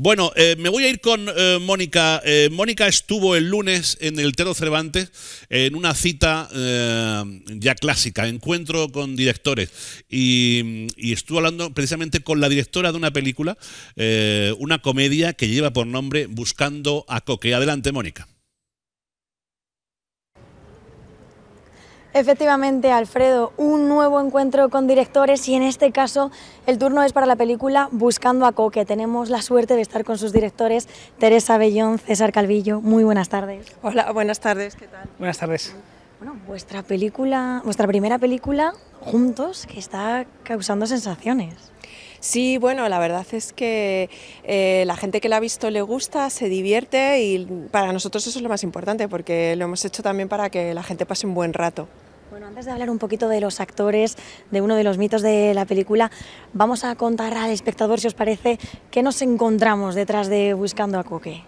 Bueno, eh, me voy a ir con eh, Mónica. Eh, Mónica estuvo el lunes en el Tero Cervantes en una cita ya clásica, encuentro con directores. Y, y, estuvo hablando precisamente con la directora de una película, una comedia que lleva por nombre Buscando a Coque. Adelante, Mónica. Efectivamente, Alfredo, un nuevo encuentro con directores y en este caso el turno es para la película Buscando a Coque. Tenemos la suerte de estar con sus directores, Teresa Bellón, César Calvillo. Muy buenas tardes. Hola, buenas tardes, ¿qué tal? Buenas tardes. Bueno, vuestra película, vuestra primera película juntos que está causando sensaciones. Sí, bueno, la verdad es que eh, la gente que la ha visto le gusta, se divierte y para nosotros eso es lo más importante porque lo hemos hecho también para que la gente pase un buen rato. Bueno, antes de hablar un poquito de los actores, de uno de los mitos de la película, vamos a contar al espectador, si os parece, qué nos encontramos detrás de Buscando a Coque.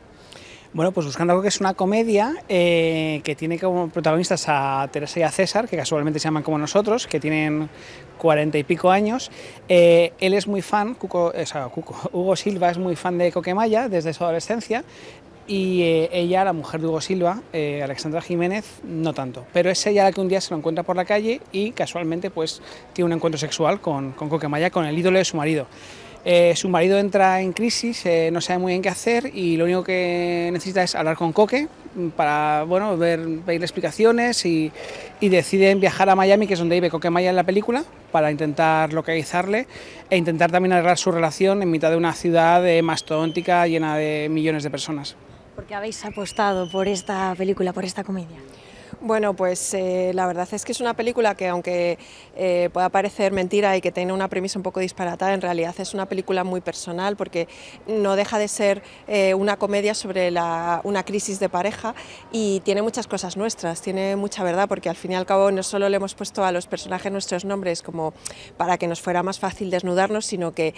Bueno, pues Buscando a Coque es una comedia eh, que tiene como protagonistas a Teresa y a César, que casualmente se llaman como nosotros, que tienen cuarenta y pico años. Eh, él es muy fan, Hugo Silva es muy fan de Coque Maya desde su adolescencia y eh, ella, la mujer de Hugo Silva, eh, Alexandra Jiménez, no tanto. Pero es ella la que un día se lo encuentra por la calle y casualmente pues tiene un encuentro sexual con, con Coquemaya, con el ídolo de su marido. Eh, su marido entra en crisis, no sabe muy bien qué hacer y lo único que necesita es hablar con Coque para bueno, ver, pedirle explicaciones y, y, deciden viajar a Miami, que es donde vive Coque Maya en la película, para intentar localizarle e intentar también arreglar su relación en mitad de una ciudad eh, mastodóntica llena de millones de personas porque habéis apostado por esta película, por esta comedia? Bueno, pues eh, la verdad es que es una película que aunque eh, pueda parecer mentira y que tiene una premisa un poco disparatada, en realidad es una película muy personal porque no deja de ser eh, una comedia sobre una crisis de pareja y tiene muchas cosas nuestras, tiene mucha verdad porque al fin y al cabo no solo le hemos puesto a los personajes nuestros nombres como para que nos fuera más fácil desnudarnos, sino que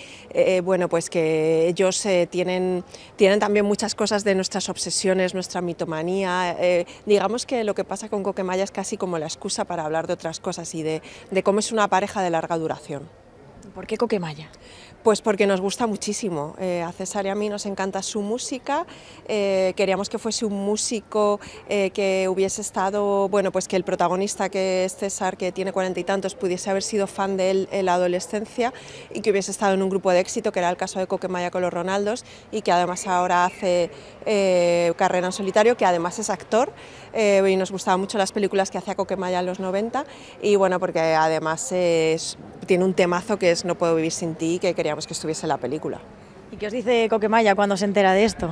bueno, pues que ellos tienen, tienen también muchas cosas de nuestras obsesiones, nuestra mitomanía, digamos que lo que pasa con Coquemaya es casi como la excusa para hablar de otras cosas y de, cómo es una pareja de larga duración. ¿Por qué Coquemaya? Pues porque nos gusta muchísimo. Eh, a César y a mí nos encanta su música. Eh, queríamos que fuese un músico eh, que hubiese estado, bueno, pues que el protagonista que es César, que tiene cuarenta y tantos, pudiese haber sido fan de él en la adolescencia y que hubiese estado en un grupo de éxito, que era el caso de Coquemaya con los Ronaldos, y que además ahora hace carrera en solitario, que además es actor. y nos gustaban mucho las películas que hacía Coquemaya en los 90. Y bueno, porque además tiene un temazo que es No puedo vivir sin ti, que quería que estuviese la película. ¿Y qué os dice Coquemaya cuando se entera de esto?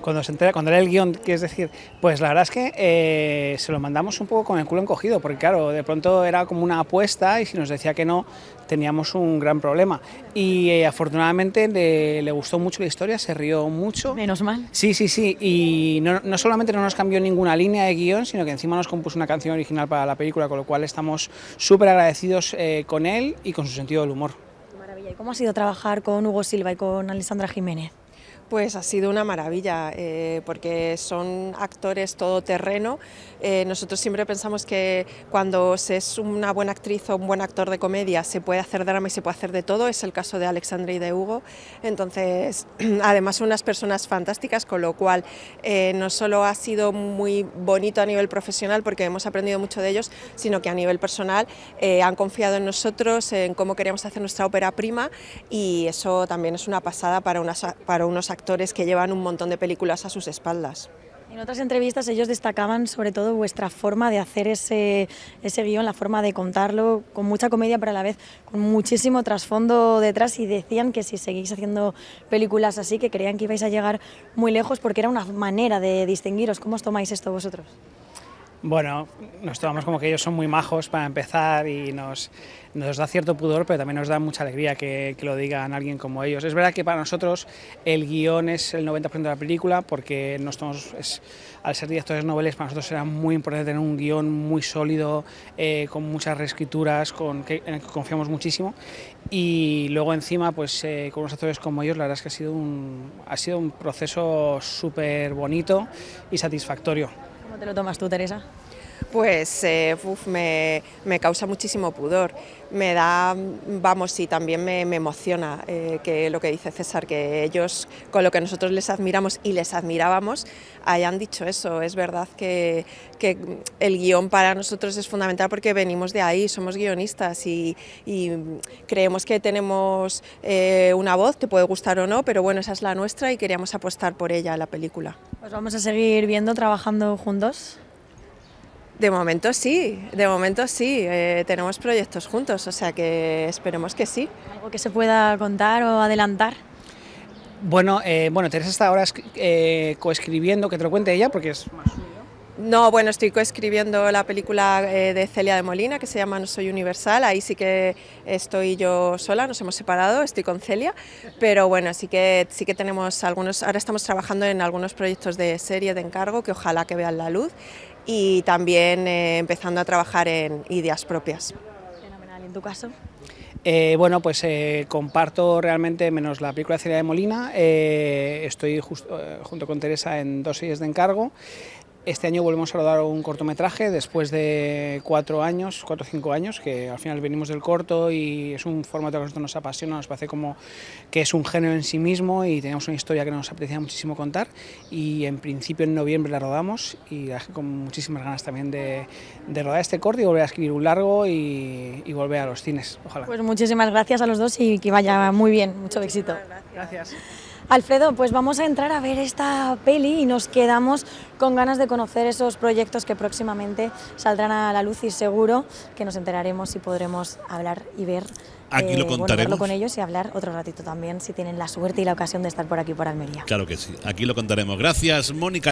Cuando se entera, cuando lee el guión, que es decir, pues la verdad es que eh, se lo mandamos un poco con el culo encogido, porque claro, de pronto era como una apuesta y si nos decía que no, teníamos un gran problema. Y eh, afortunadamente le, gustó mucho la historia, se rió mucho. Menos mal. Sí, sí, sí. Y no, no, solamente no nos cambió ninguna línea de guión, sino que encima nos compuso una canción original para la película, con lo cual estamos súper agradecidos eh, con él y con su sentido del humor. ¿Cómo ha sido trabajar con Hugo Silva y con Alessandra Jiménez? Pues ha sido una maravilla, eh, porque son actores todoterreno. terreno. Eh, nosotros siempre pensamos que cuando se es una buena actriz o un buen actor de comedia se puede hacer drama y se puede hacer de todo. Es el caso de Alexandra y de Hugo. Entonces, además son unas personas fantásticas, con lo cual eh, no solo ha sido muy bonito a nivel profesional, porque hemos aprendido mucho de ellos, sino que a nivel personal han confiado en nosotros, en cómo queríamos hacer nuestra ópera prima y eso también es una pasada para, para unos actores actores que llevan un montón de películas a sus espaldas. En otras entrevistas ellos destacaban sobre todo vuestra forma de hacer ese, ese guión, la forma de contarlo, con mucha comedia pero a la vez con muchísimo trasfondo detrás y decían que si seguís haciendo películas así, que creían que ibais a llegar muy lejos porque era una manera de distinguiros. ¿Cómo os tomáis esto vosotros? Bueno, nos tomamos como que ellos son muy majos para empezar y nos, da cierto pudor, pero también nos da mucha alegría que, lo digan alguien como ellos. Es verdad que para nosotros el guión es el 90% de la película, porque nos al ser directores noveles, para nosotros era muy importante tener un guión muy sólido, eh, con muchas reescrituras, con, en que confiamos muchísimo. Y luego encima, pues eh, con unos actores como ellos, la verdad es que ha sido un, ha sido un proceso súper bonito y satisfactorio. ¿Cómo te lo tomas tú, Teresa? pues eh, me, causa muchísimo pudor. Me da, vamos, y también me, emociona eh, que lo que dice César, que ellos con lo que nosotros les admiramos y les admirábamos, hayan dicho eso. Es verdad que, el guión para nosotros es fundamental porque venimos de ahí, somos guionistas y, creemos que tenemos eh, una voz, te puede gustar o no, pero bueno, esa es la nuestra y queríamos apostar por ella la película. Pues vamos a seguir viendo, trabajando juntos. De momento sí, de momento sí, eh, tenemos proyectos juntos, o sea que esperemos que sí. ¿Algo que se pueda contar o adelantar? Bueno, eh, bueno Teresa está ahora eh, coescribiendo, que te lo cuente ella porque es más suyo. No, bueno, estoy coescribiendo la película de Celia de Molina que se llama No Soy Universal. Ahí sí que estoy yo sola, nos hemos separado, estoy con Celia, pero bueno, sí que sí que tenemos algunos. Ahora estamos trabajando en algunos proyectos de serie de encargo que ojalá que vean la luz y también eh, empezando a trabajar en ideas propias. Fenomenal, en tu caso? Eh, bueno, pues eh, comparto realmente, menos la película de Celia de Molina, estoy justo, junto con Teresa en Dos series de encargo, este año volvemos a rodar un cortometraje después de cuatro años, cuatro o cinco años, que al final venimos del corto y es un formato que a nosotros nos apasiona, nos parece como que es un género en sí mismo y tenemos una historia que nos aprecia muchísimo contar y en principio en noviembre la rodamos y con muchísimas ganas también de, rodar este corto y volver a escribir un largo y, volver a los cines, ojalá. Pues muchísimas gracias a los dos y que vaya muy bien, mucho éxito. gracias. Alfredo, pues vamos a entrar a ver esta peli y nos quedamos con ganas de conocer esos proyectos que próximamente saldrán a la luz y seguro que nos enteraremos y podremos hablar y ver. Aquí eh, con ellos y hablar otro ratito también si tienen la suerte y la ocasión de estar por aquí por Almería. Claro que sí, aquí lo contaremos. Gracias, Mónica.